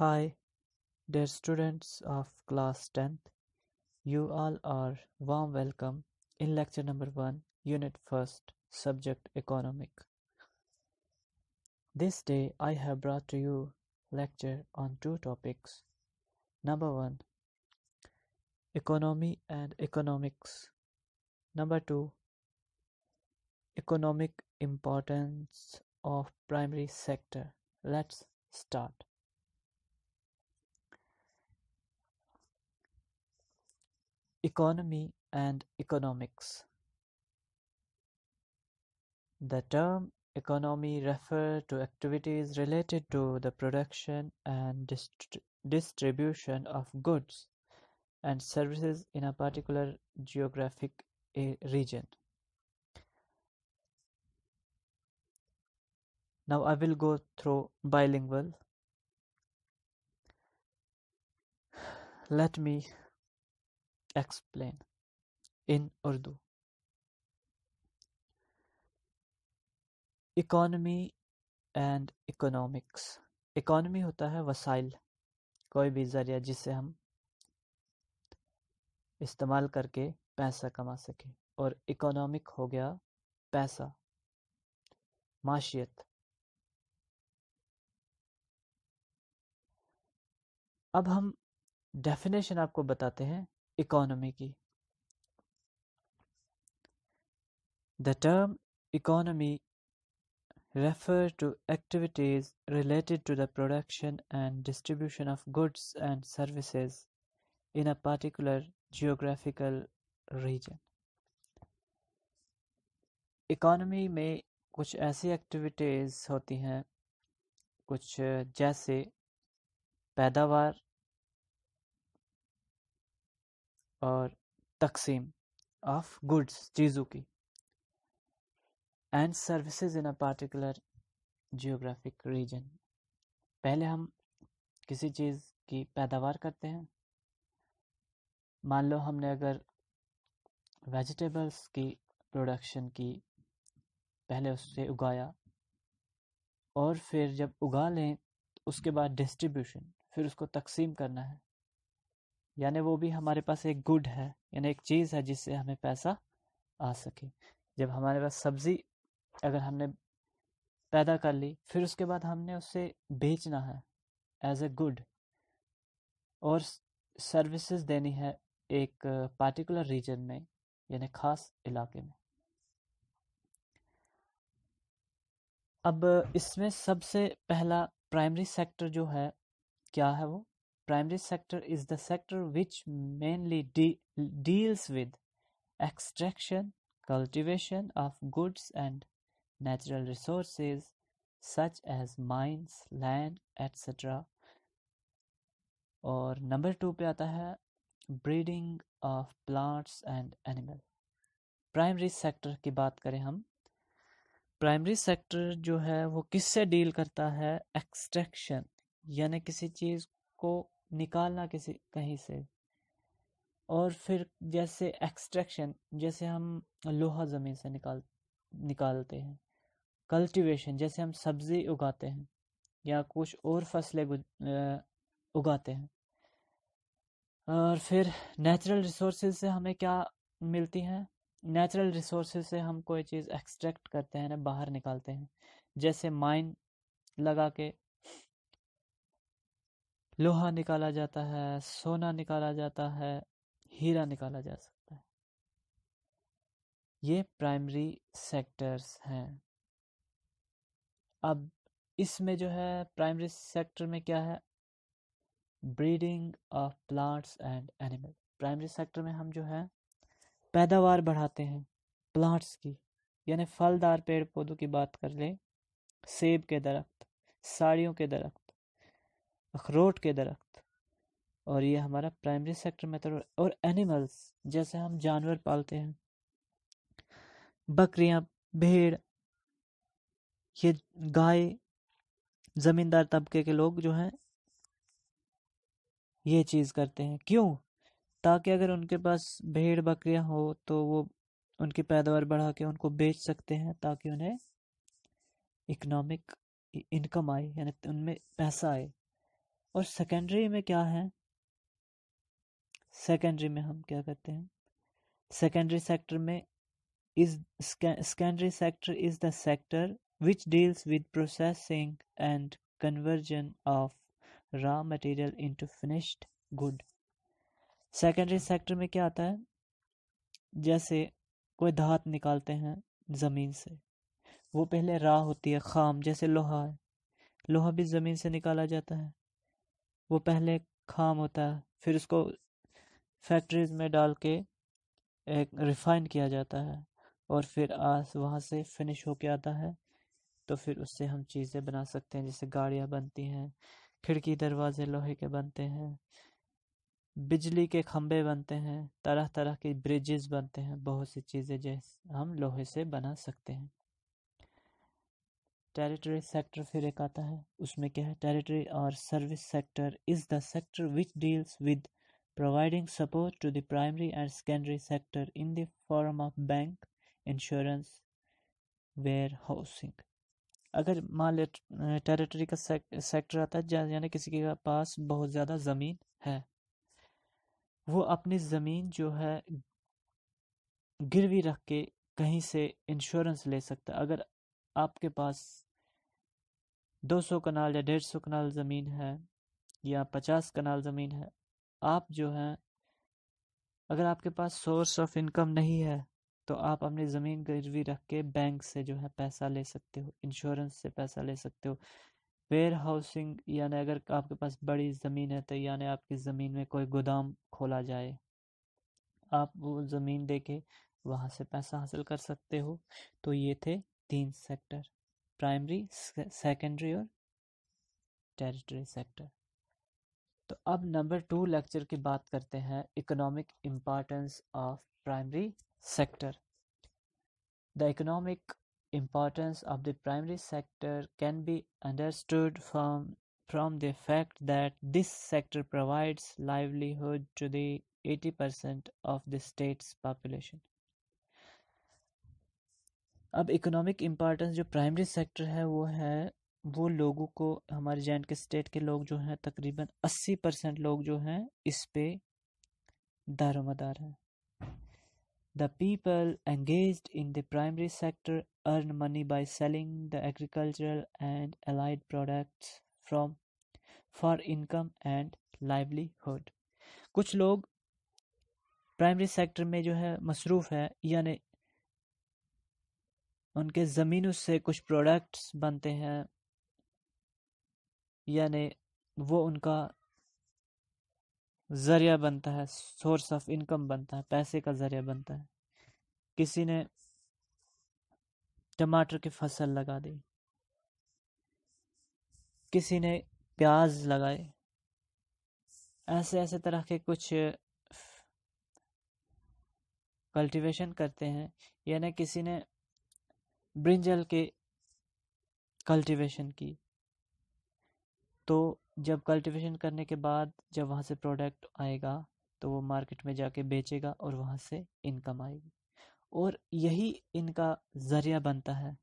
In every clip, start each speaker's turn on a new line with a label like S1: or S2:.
S1: Hi, dear students of class 10th. You all are warm welcome in lecture number 1, unit 1st, subject economic. This day I have brought to you lecture on two topics. Number 1, economy and economics. Number 2, economic importance of primary sector. Let's start. Economy and economics The term economy refers to activities related to the production and dist distribution of goods and services in a particular geographic eh, region. Now I will go through bilingual. Let me Explain in Urdu. Economy and economics economy होता है वसाइल कोई भी ज़रिया जिससे हम इस्तेमाल करके पैसा कमा सकें और इकोनॉमिक हो गया पैसा माशियत अब हम डेफिनेशन आपको बताते हैं Economy की The term economy refer to activities related to the production and distribution of goods and services in a particular geographical region. Economy में कुछ ऐसी एक्टिविटीज़ होती हैं कुछ जैसे पैदावार और तकसीम ऑफ़ गुड्स चीज़ों की and services in a particular geographic region पहले हम किसी चीज़ की पैदावार करते हैं मान लो हमने अगर वेजिटेबल्स की प्रोडक्शन की पहले उससे उगाया और फिर जब उगा लें तो उसके बाद डिस्ट्रीब्यूशन फिर उसको तकसीम करना है यानी वो भी हमारे पास एक गुड है यानी एक चीज़ है जिससे हमें पैसा आ सके जब हमारे पास सब्ज़ी अगर हमने पैदा कर ली फिर उसके बाद हमने उसे बेचना है एज ए गुड और सर्विसेज देनी है एक पार्टिकुलर रीजन में यानी ख़ास इलाके में अब इसमें सबसे पहला प्राइमरी सेक्टर जो है क्या है वो Primary sector is the sector which mainly de deals with extraction, cultivation of goods and natural resources such as mines, land, etc. और नंबर टू पे आता है breeding of plants and animal primary sector की बात करें हम primary sector जो है वो किससे डील करता है एक्सट्रैक्शन यानी किसी चीज़ को निकालना किसी कहीं से और फिर जैसे एक्सट्रैक्शन जैसे हम लोहा ज़मीन से निकाल निकालते हैं कल्टीवेशन जैसे हम सब्ज़ी उगाते हैं या कुछ और फसलें उगाते हैं और फिर नेचुरल रिसोर्स से हमें क्या मिलती हैं नेचुरल रिसोर्स से हम कोई चीज़ एक्सट्रैक्ट करते हैं ना बाहर निकालते हैं जैसे माइन लगा के लोहा निकाला जाता है सोना निकाला जाता है हीरा निकाला जा सकता है ये प्राइमरी सेक्टर्स हैं अब इसमें जो है प्राइमरी सेक्टर में क्या है breeding of plants and animal primary sector में हम जो है पैदावार बढ़ाते हैं प्लांट्स की यानी फलदार पेड़ पौधों की बात कर लें सेब के दरख्त साड़ियों के दरख्त अखरोट के दरख्त और ये हमारा प्राइमरी सेक्टर मेथड और एनिमल्स जैसे हम जानवर पालते हैं बकरियां भेड़ ये गाय जमींदार तबके के लोग जो हैं ये चीज़ करते हैं क्यों ताकि अगर उनके पास भेड़ बकरियां हो तो वो उनकी पैदावार बढ़ा के उनको बेच सकते हैं ताकि उन्हें इकोनॉमिक इनकम आए यानी उनमें पैसा आए और सेकेंडरी में क्या है सेकेंडरी में हम क्या करते हैं सेकेंडरी सेक्टर में is secondary sector is the sector which deals with processing and conversion of raw material into finished good secondary sector में क्या आता है जैसे कोई धात निकालते हैं ज़मीन से वो पहले राह होती है खाम जैसे लोहा है लोहा भी ज़मीन से निकाला जाता है वो पहले खाम होता है फिर उसको फैक्ट्रीज में डाल के एक रिफाइन किया जाता है और फिर आस वहाँ से फिनिश होके आता है तो फिर उससे हम चीज़ें बना सकते हैं जैसे गाड़ियाँ बनती हैं खिड़की दरवाजे लोहे के बनते हैं बिजली के खम्भे बनते हैं तरह तरह के ब्रिजेस बनते हैं बहुत सी चीज़ें जैसे हम लोहे से बना सकते हैं टेरिटरी सेक्टर फिर एक आता है उसमें क्या है टेरिटरी और service sector is the sector which deals with support to the primary and secondary sector in the form of bank insurance warehousing अगर मान ले टेरिटरी का सेक्टर आता है यानी किसी के पास बहुत ज़्यादा ज़मीन है वो अपनी ज़मीन जो है गिरवी रख के कहीं से इंश्योरेंस ले सकता है अगर आपके पास दो सौ कनाल या डेढ़ सौ कनाल ज़मीन है या पचास कनाल ज़मीन है आप जो हैं अगर आपके पास सोर्स ऑफ इनकम नहीं है तो आप अपनी ज़मीन गिरवी रख के बैंक से जो है पैसा ले सकते हो इंश्योरेंस से पैसा ले सकते हो वेयर हाउसिंग यानी अगर आपके पास बड़ी ज़मीन है तो यानी आपकी ज़मीन में कोई गोदाम खोला जाए आप वो ज़मीन दे के वहाँ से पैसा हासिल कर सकते हो तो ये थे तीन सेक्टर प्राइमरी सेकेंडरी और टेरिटरी सेक्टर तो अब नंबर टू लेक्चर की बात करते हैं economic importance of primary sector the economic importance of the primary sector can be understood from from the fact that this sector provides livelihood to the eighty percent of the state's population अब economic importance जो primary sector है वो है वो लोगों को हमारे जे and के स्टेट के लोग जो हैं तकरीबन अस्सी परसेंट लोग जो हैं इस पे दारोमदार हैं the people engage in the primary sector earn money by selling the agricultural and allied products from for income and livelihood कुछ लोग प्राइमरी सेक्टर में जो है मसरूफ़ है यानी उनके ज़मीन से कुछ प्रोडक्ट्स बनते हैं यानी वो उनका ज़रिया बनता है सोर्स ऑफ इनकम बनता है पैसे का ज़रिया बनता है किसी ने टमाटर की फसल लगा दी किसी ने प्याज लगाए ऐसे ऐसे तरह के कुछ कल्टीवेशन करते हैं यानी किसी ने ब्रिंजल के कल्टीवेशन की तो जब कल्टीवेशन करने के बाद जब वहाँ से प्रोडक्ट आएगा तो वो मार्केट में जाके बेचेगा और वहाँ से इनकम आएगी और यही इनका ज़रिया बनता है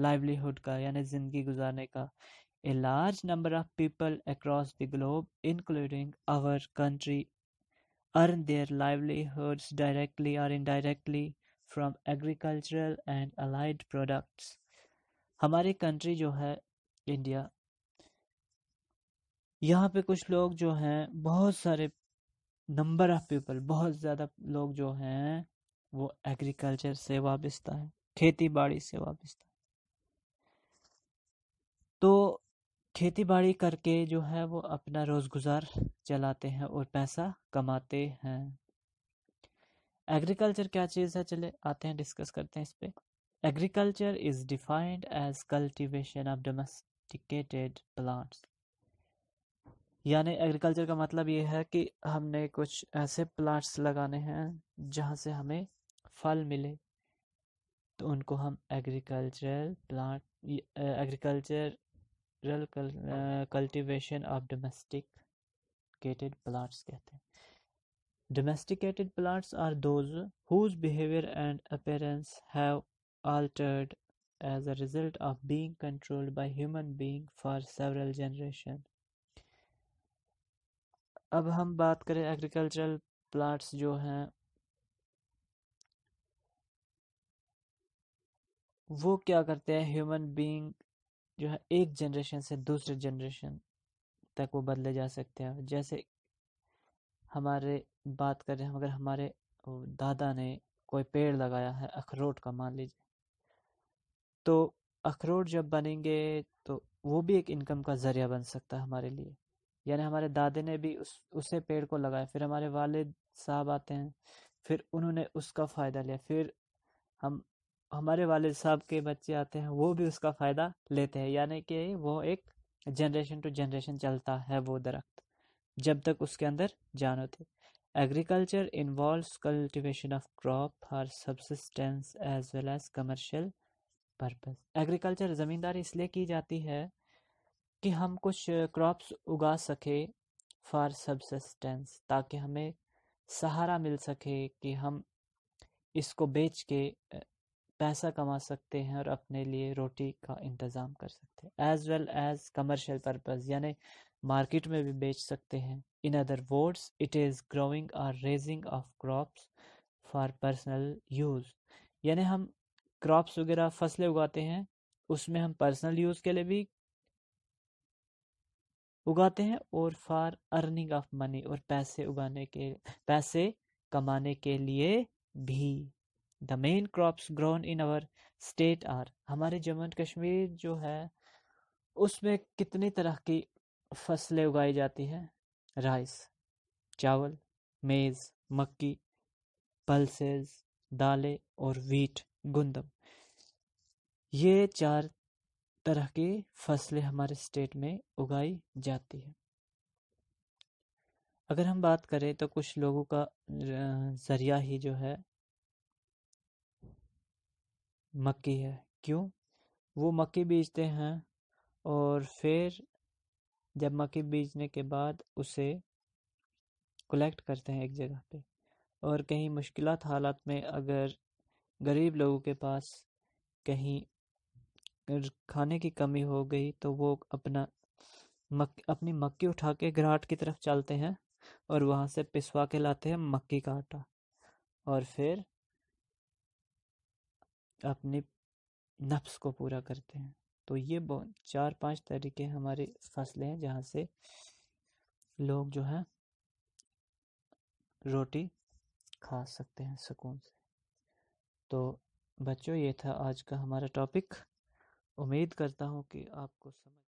S1: लाइवलीहुड का यानी ज़िंदगी गुजारने का a large number of people across the globe including our country earn their livelihoods directly और indirectly from agricultural and allied products हमारी कंट्री जो है इंडिया यहाँ पे कुछ लोग जो हैं बहुत सारे नंबर ऑफ पीपल बहुत ज़्यादा लोग जो हैं वो एग्रीकल्चर से वाबस्ता है खेती बाड़ी से वाबस्ता है तो खेती बाड़ी करके जो है वो अपना रोज़गुजार चलाते हैं और पैसा कमाते हैं एग्रीकल्चर क्या चीज़ है चले आते हैं डिस्कस करते हैं इस पर agriculture is defined as cultivation of domesticated plants यानी एग्रीकल्चर का मतलब ये है कि हमने कुछ ऐसे प्लांट्स लगाने हैं जहाँ से हमें फल मिले तो उनको हम agricultural plant agricultural cultivation of domesticated plants कहते हैं Domesticated plants are those whose behavior and appearance have altered as a result of being controlled by human being for several generation. अब हम बात करें एग्रीकल्चरल प्लांट्स जो हैं वो क्या करते हैं ह्यूमन बीइंग जो है एक जनरेशन से दूसरे जनरेशन तक वो बदले जा सकते हैं जैसे हमारे बात करें हम अगर हमारे दादा ने कोई पेड़ लगाया है अखरोट का मान लीजिए तो अखरोट जब बनेंगे तो वो भी एक इनकम का ज़रिया बन सकता है हमारे लिए यानी हमारे दादे ने भी उस उसे पेड़ को लगाया फिर हमारे वालिद साहब आते हैं फिर उन्होंने उसका फ़ायदा लिया फिर हम हमारे वालिद साहब के बच्चे आते हैं वो भी उसका फ़ायदा लेते हैं यानी कि वो एक जनरेशन टू जनरेशन चलता है वो दरख्त जब तक उसके अंदर जान होती Agriculture involves cultivation of crop for subsistence as well as commercial purpose. Agriculture ज़मींदारी इसलिए की जाती है कि हम कुछ क्रॉप्स उगा सके फॉर सबसिस्टेंस ताकि हमें सहारा मिल सके कि हम इसको बेच के पैसा कमा सकते हैं और अपने लिए रोटी का इंतज़ाम कर सकते हैं as well as commercial purpose यानी मार्केट में भी बेच सकते हैं in other words it is growing और raising of crops for personal use यानी हम क्रॉप्स वगैरह फसलें उगाते हैं उसमें हम पर्सनल यूज़ के लिए भी उगाते हैं और फॉर अर्निंग ऑफ मनी और पैसे उगाने के पैसे कमाने के लिए भी the main crops grown in our state are हमारे जम्मू एंड कश्मीर जो है उसमें कितनी तरह की फसलें उगाई जाती हैं राइस चावल मेज़ मक्की पल्सेस दालें और वीट गुंदम ये चार तरह की फसलें हमारे स्टेट में उगाई जाती है अगर हम बात करें तो कुछ लोगों का ज़रिया ही जो है मक्की है क्यों वो मक्की बेचते हैं और फिर जब मक्की बीजने के बाद उसे कलेक्ट करते हैं एक जगह पे और कहीं मुश्किल हालात में अगर गरीब लोगों के पास कहीं खाने की कमी हो गई तो वो अपना मक अपनी मक्की उठा के घराट की तरफ चलते हैं और वहाँ से पिसवा के लाते हैं मक्की का आटा और फिर अपनी नफ्स को पूरा करते हैं तो ये चार पांच तरीके हमारी फसलें हैं जहाँ से लोग जो है रोटी खा सकते हैं सुकून से तो बच्चों ये था आज का हमारा टॉपिक उम्मीद करता हूँ कि आपको समझ